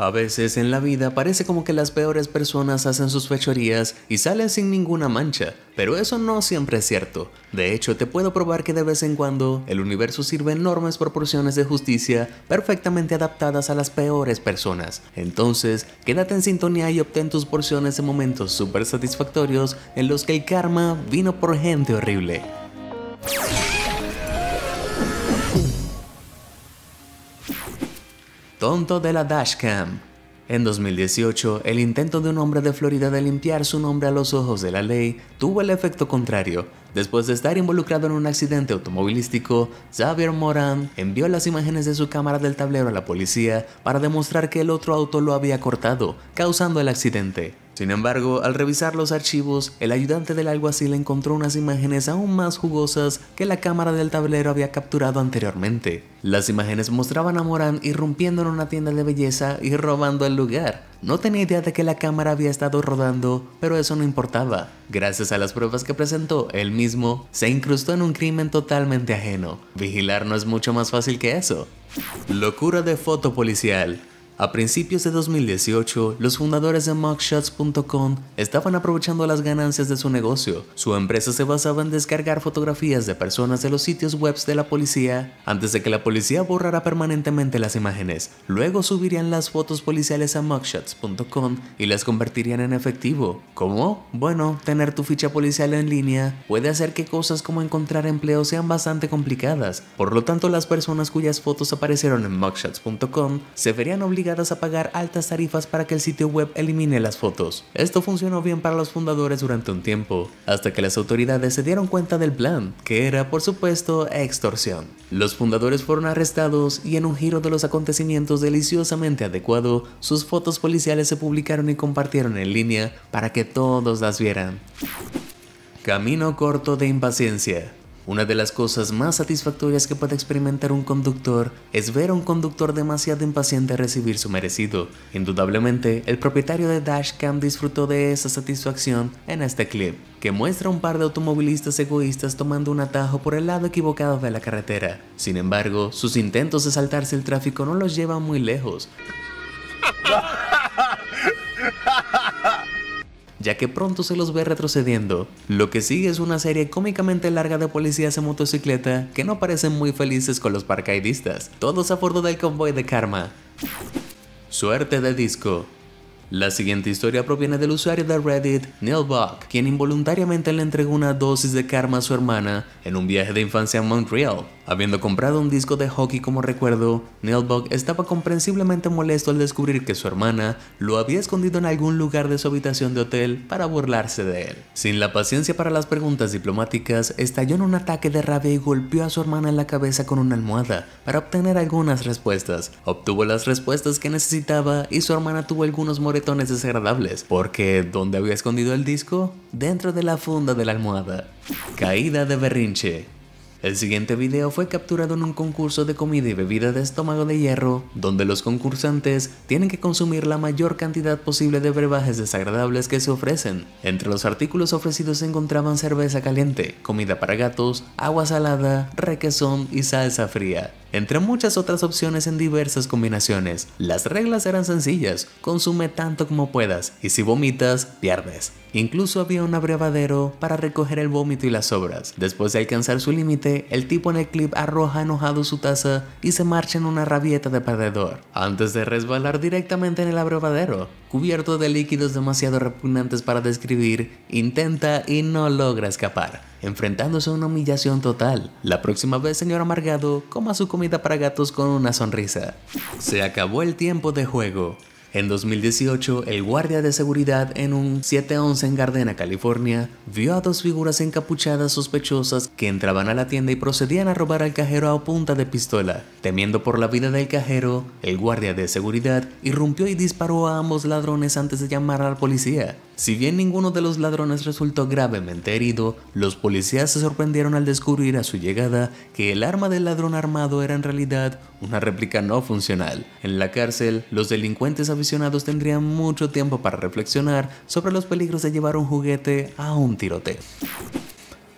A veces en la vida parece como que las peores personas hacen sus fechorías y salen sin ninguna mancha, pero eso no siempre es cierto. De hecho, te puedo probar que de vez en cuando el universo sirve enormes proporciones de justicia perfectamente adaptadas a las peores personas. Entonces, quédate en sintonía y obtén tus porciones de momentos súper satisfactorios en los que el karma vino por gente horrible. de la Dashcam. En 2018, el intento de un hombre de Florida de limpiar su nombre a los ojos de la ley tuvo el efecto contrario. Después de estar involucrado en un accidente automovilístico, Xavier Moran envió las imágenes de su cámara del tablero a la policía para demostrar que el otro auto lo había cortado, causando el accidente. Sin embargo, al revisar los archivos, el ayudante del alguacil encontró unas imágenes aún más jugosas que la cámara del tablero había capturado anteriormente. Las imágenes mostraban a Moran irrumpiendo en una tienda de belleza y robando el lugar. No tenía idea de que la cámara había estado rodando, pero eso no importaba. Gracias a las pruebas que presentó él mismo, se incrustó en un crimen totalmente ajeno. Vigilar no es mucho más fácil que eso. Locura de foto policial. A principios de 2018, los fundadores de mugshots.com estaban aprovechando las ganancias de su negocio. Su empresa se basaba en descargar fotografías de personas de los sitios web de la policía antes de que la policía borrara permanentemente las imágenes. Luego subirían las fotos policiales a mugshots.com y las convertirían en efectivo. ¿Cómo? Bueno, tener tu ficha policial en línea puede hacer que cosas como encontrar empleo sean bastante complicadas. Por lo tanto, las personas cuyas fotos aparecieron en mugshots.com se verían obligadas a pagar altas tarifas para que el sitio web elimine las fotos. Esto funcionó bien para los fundadores durante un tiempo, hasta que las autoridades se dieron cuenta del plan, que era por supuesto extorsión. Los fundadores fueron arrestados y en un giro de los acontecimientos deliciosamente adecuado, sus fotos policiales se publicaron y compartieron en línea para que todos las vieran. Camino corto de impaciencia. Una de las cosas más satisfactorias que puede experimentar un conductor es ver a un conductor demasiado impaciente recibir su merecido. Indudablemente, el propietario de Dashcam disfrutó de esa satisfacción en este clip, que muestra a un par de automovilistas egoístas tomando un atajo por el lado equivocado de la carretera. Sin embargo, sus intentos de saltarse el tráfico no los llevan muy lejos. ya que pronto se los ve retrocediendo. Lo que sigue es una serie cómicamente larga de policías en motocicleta que no parecen muy felices con los paracaidistas, todos a bordo del convoy de Karma. Suerte de disco. La siguiente historia proviene del usuario de Reddit, Neil Buck, quien involuntariamente le entregó una dosis de karma a su hermana en un viaje de infancia a Montreal. Habiendo comprado un disco de hockey como recuerdo, Nailbug estaba comprensiblemente molesto al descubrir que su hermana lo había escondido en algún lugar de su habitación de hotel para burlarse de él. Sin la paciencia para las preguntas diplomáticas, estalló en un ataque de rabia y golpeó a su hermana en la cabeza con una almohada para obtener algunas respuestas. Obtuvo las respuestas que necesitaba y su hermana tuvo algunos moretones desagradables, porque ¿dónde había escondido el disco? Dentro de la funda de la almohada. Caída de berrinche. El siguiente video fue capturado en un concurso de comida y bebida de estómago de hierro, donde los concursantes tienen que consumir la mayor cantidad posible de brebajes desagradables que se ofrecen. Entre los artículos ofrecidos se encontraban cerveza caliente, comida para gatos, agua salada, requesón y salsa fría entre muchas otras opciones en diversas combinaciones. Las reglas eran sencillas, consume tanto como puedas y si vomitas, pierdes. Incluso había un abrevadero para recoger el vómito y las sobras. Después de alcanzar su límite, el tipo en el clip arroja enojado su taza y se marcha en una rabieta de perdedor, antes de resbalar directamente en el abrevadero. Cubierto de líquidos demasiado repugnantes para describir, intenta y no logra escapar enfrentándose a una humillación total. La próxima vez, señor amargado, coma su comida para gatos con una sonrisa. Se acabó el tiempo de juego. En 2018, el guardia de seguridad en un 7 en Gardena, California, vio a dos figuras encapuchadas sospechosas que entraban a la tienda y procedían a robar al cajero a punta de pistola. Temiendo por la vida del cajero, el guardia de seguridad irrumpió y disparó a ambos ladrones antes de llamar a la policía. Si bien ninguno de los ladrones resultó gravemente herido, los policías se sorprendieron al descubrir a su llegada que el arma del ladrón armado era en realidad una réplica no funcional. En la cárcel, los delincuentes aficionados tendrían mucho tiempo para reflexionar sobre los peligros de llevar un juguete a un tiroteo.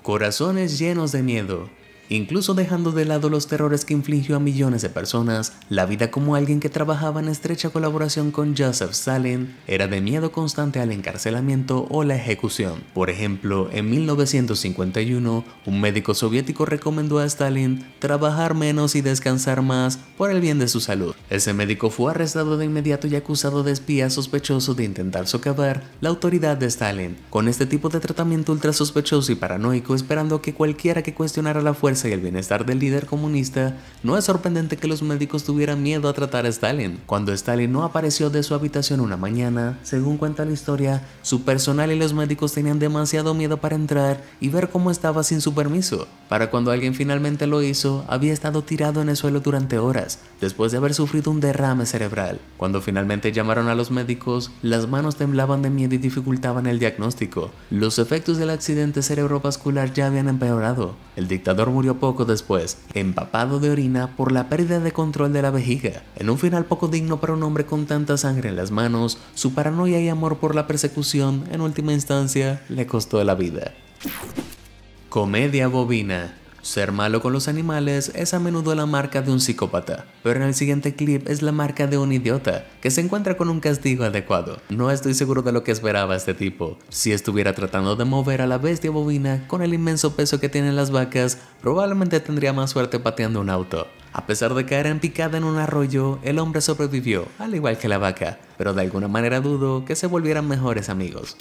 Corazones llenos de miedo incluso dejando de lado los terrores que infligió a millones de personas, la vida como alguien que trabajaba en estrecha colaboración con Joseph Stalin era de miedo constante al encarcelamiento o la ejecución. Por ejemplo, en 1951, un médico soviético recomendó a Stalin trabajar menos y descansar más por el bien de su salud. Ese médico fue arrestado de inmediato y acusado de espía sospechoso de intentar socavar la autoridad de Stalin, con este tipo de tratamiento ultra sospechoso y paranoico esperando que cualquiera que cuestionara la fuerza y el bienestar del líder comunista, no es sorprendente que los médicos tuvieran miedo a tratar a Stalin. Cuando Stalin no apareció de su habitación una mañana, según cuenta la historia, su personal y los médicos tenían demasiado miedo para entrar y ver cómo estaba sin su permiso. Para cuando alguien finalmente lo hizo, había estado tirado en el suelo durante horas, después de haber sufrido un derrame cerebral. Cuando finalmente llamaron a los médicos, las manos temblaban de miedo y dificultaban el diagnóstico. Los efectos del accidente cerebrovascular ya habían empeorado. El dictador murió poco después, empapado de orina por la pérdida de control de la vejiga. En un final poco digno para un hombre con tanta sangre en las manos, su paranoia y amor por la persecución, en última instancia, le costó la vida. Comedia bovina ser malo con los animales es a menudo la marca de un psicópata, pero en el siguiente clip es la marca de un idiota que se encuentra con un castigo adecuado. No estoy seguro de lo que esperaba este tipo. Si estuviera tratando de mover a la bestia bovina con el inmenso peso que tienen las vacas, probablemente tendría más suerte pateando un auto. A pesar de caer en picada en un arroyo, el hombre sobrevivió, al igual que la vaca, pero de alguna manera dudo que se volvieran mejores amigos.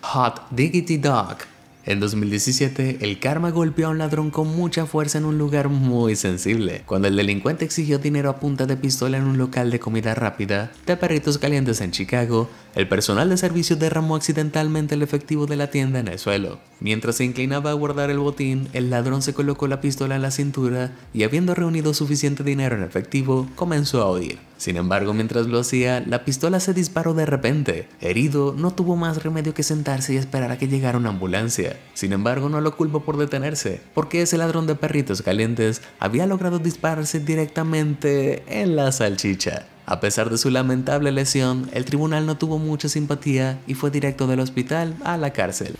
Hot Diggity Dog en 2017, el karma golpeó a un ladrón con mucha fuerza en un lugar muy sensible, cuando el delincuente exigió dinero a punta de pistola en un local de comida rápida de perritos calientes en Chicago, el personal de servicio derramó accidentalmente el efectivo de la tienda en el suelo. Mientras se inclinaba a guardar el botín, el ladrón se colocó la pistola en la cintura y habiendo reunido suficiente dinero en efectivo, comenzó a oír. Sin embargo, mientras lo hacía, la pistola se disparó de repente. Herido, no tuvo más remedio que sentarse y esperar a que llegara una ambulancia. Sin embargo, no lo culpo por detenerse, porque ese ladrón de perritos calientes había logrado dispararse directamente en la salchicha. A pesar de su lamentable lesión, el tribunal no tuvo mucha simpatía y fue directo del hospital a la cárcel.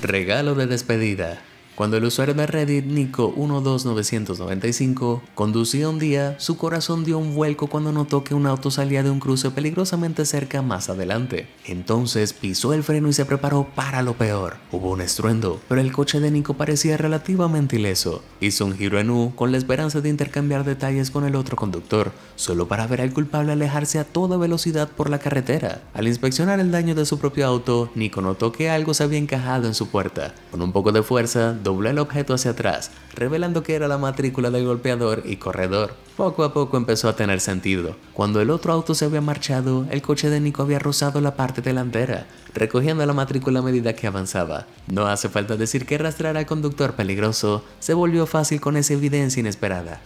Regalo de despedida. Cuando el usuario de Reddit Nico 12995 conducía un día, su corazón dio un vuelco cuando notó que un auto salía de un cruce peligrosamente cerca más adelante. Entonces pisó el freno y se preparó para lo peor. Hubo un estruendo, pero el coche de Nico parecía relativamente ileso. Hizo un giro en U con la esperanza de intercambiar detalles con el otro conductor, solo para ver al culpable alejarse a toda velocidad por la carretera. Al inspeccionar el daño de su propio auto, Nico notó que algo se había encajado en su puerta. Con un poco de fuerza, dobló el objeto hacia atrás, revelando que era la matrícula del golpeador y corredor. Poco a poco empezó a tener sentido. Cuando el otro auto se había marchado, el coche de Nico había rozado la parte delantera, recogiendo la matrícula a medida que avanzaba. No hace falta decir que arrastrar al conductor peligroso se volvió fácil con esa evidencia inesperada.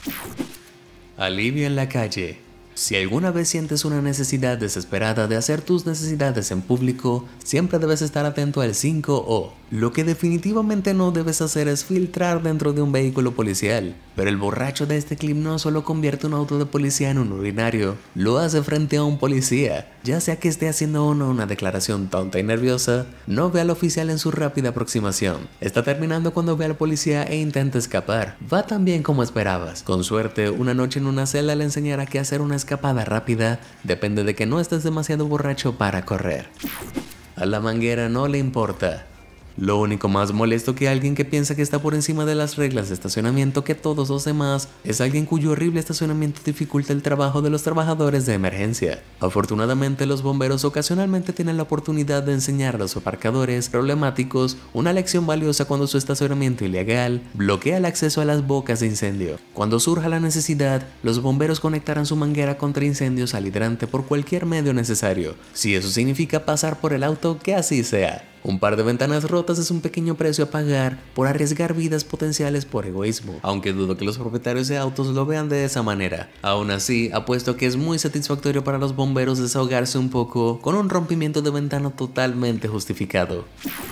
Alivio en la calle. Si alguna vez sientes una necesidad desesperada de hacer tus necesidades en público, siempre debes estar atento al 5O. Lo que definitivamente no debes hacer es filtrar dentro de un vehículo policial, pero el borracho de este clip no solo convierte un auto de policía en un urinario, lo hace frente a un policía. Ya sea que esté haciendo o no una declaración tonta y nerviosa, no ve al oficial en su rápida aproximación. Está terminando cuando ve al policía e intenta escapar. Va tan bien como esperabas. Con suerte, una noche en una celda le enseñará qué hacer una escapada rápida depende de que no estés demasiado borracho para correr. A la manguera no le importa, lo único más molesto que alguien que piensa que está por encima de las reglas de estacionamiento que todos los demás es alguien cuyo horrible estacionamiento dificulta el trabajo de los trabajadores de emergencia. Afortunadamente los bomberos ocasionalmente tienen la oportunidad de enseñar a los aparcadores problemáticos una lección valiosa cuando su estacionamiento ilegal bloquea el acceso a las bocas de incendio. Cuando surja la necesidad, los bomberos conectarán su manguera contra incendios al hidrante por cualquier medio necesario, si eso significa pasar por el auto que así sea. Un par de ventanas rotas es un pequeño precio a pagar por arriesgar vidas potenciales por egoísmo, aunque dudo que los propietarios de autos lo vean de esa manera. Aún así, apuesto que es muy satisfactorio para los bomberos desahogarse un poco con un rompimiento de ventana totalmente justificado.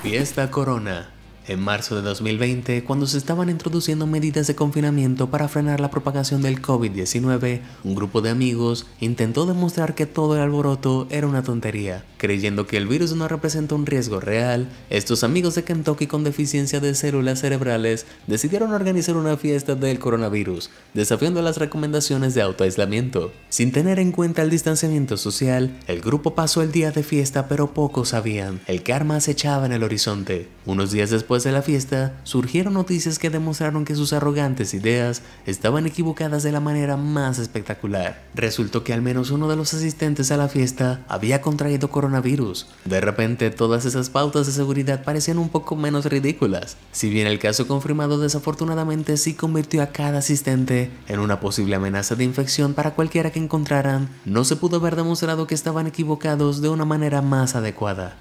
Fiesta Corona en marzo de 2020, cuando se estaban introduciendo medidas de confinamiento para frenar la propagación del COVID-19, un grupo de amigos intentó demostrar que todo el alboroto era una tontería. Creyendo que el virus no representa un riesgo real, estos amigos de Kentucky con deficiencia de células cerebrales decidieron organizar una fiesta del coronavirus, desafiando las recomendaciones de autoaislamiento. Sin tener en cuenta el distanciamiento social, el grupo pasó el día de fiesta pero pocos sabían el karma echaba en el horizonte. Unos días después Después de la fiesta, surgieron noticias que demostraron que sus arrogantes ideas estaban equivocadas de la manera más espectacular. Resultó que al menos uno de los asistentes a la fiesta había contraído coronavirus. De repente, todas esas pautas de seguridad parecían un poco menos ridículas. Si bien el caso confirmado desafortunadamente sí convirtió a cada asistente en una posible amenaza de infección para cualquiera que encontraran, no se pudo haber demostrado que estaban equivocados de una manera más adecuada.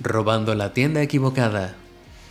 Robando la tienda equivocada.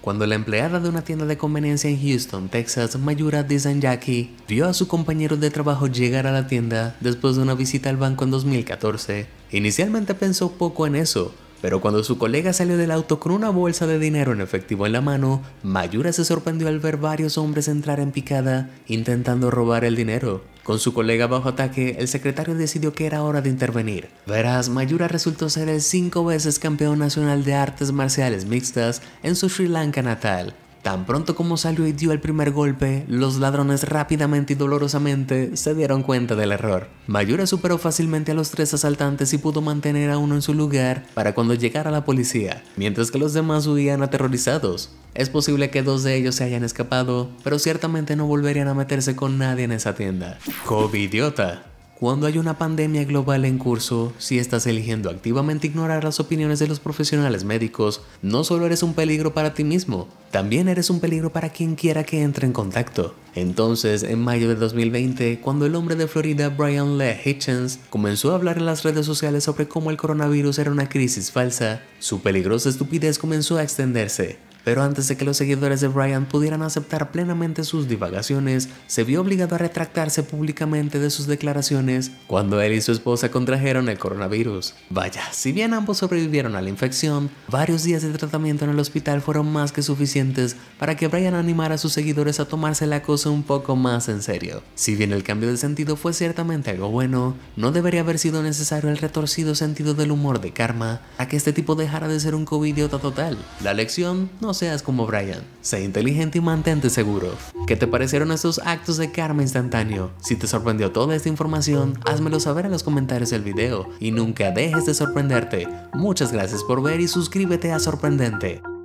Cuando la empleada de una tienda de conveniencia en Houston, Texas, Mayura jackie vio a su compañero de trabajo llegar a la tienda después de una visita al banco en 2014, inicialmente pensó poco en eso, pero cuando su colega salió del auto con una bolsa de dinero en efectivo en la mano, Mayura se sorprendió al ver varios hombres entrar en picada intentando robar el dinero. Con su colega bajo ataque, el secretario decidió que era hora de intervenir. Verás, Mayura resultó ser el cinco veces campeón nacional de artes marciales mixtas en su Sri Lanka natal, Tan pronto como salió y dio el primer golpe, los ladrones rápidamente y dolorosamente se dieron cuenta del error. Mayura superó fácilmente a los tres asaltantes y pudo mantener a uno en su lugar para cuando llegara la policía, mientras que los demás huían aterrorizados. Es posible que dos de ellos se hayan escapado, pero ciertamente no volverían a meterse con nadie en esa tienda. Kobe idiota. Cuando hay una pandemia global en curso, si estás eligiendo activamente ignorar las opiniones de los profesionales médicos, no solo eres un peligro para ti mismo, también eres un peligro para quien quiera que entre en contacto. Entonces, en mayo de 2020, cuando el hombre de Florida Brian Lee Hitchens comenzó a hablar en las redes sociales sobre cómo el coronavirus era una crisis falsa, su peligrosa estupidez comenzó a extenderse. Pero antes de que los seguidores de Brian pudieran aceptar plenamente sus divagaciones, se vio obligado a retractarse públicamente de sus declaraciones cuando él y su esposa contrajeron el coronavirus. Vaya, si bien ambos sobrevivieron a la infección, varios días de tratamiento en el hospital fueron más que suficientes para que Brian animara a sus seguidores a tomarse la cosa un poco más en serio. Si bien el cambio de sentido fue ciertamente algo bueno, no debería haber sido necesario el retorcido sentido del humor de Karma a que este tipo dejara de ser un covidiota total. La lección no seas como Brian. Sé inteligente y mantente seguro. ¿Qué te parecieron estos actos de karma instantáneo? Si te sorprendió toda esta información, házmelo saber en los comentarios del video y nunca dejes de sorprenderte. Muchas gracias por ver y suscríbete a Sorprendente.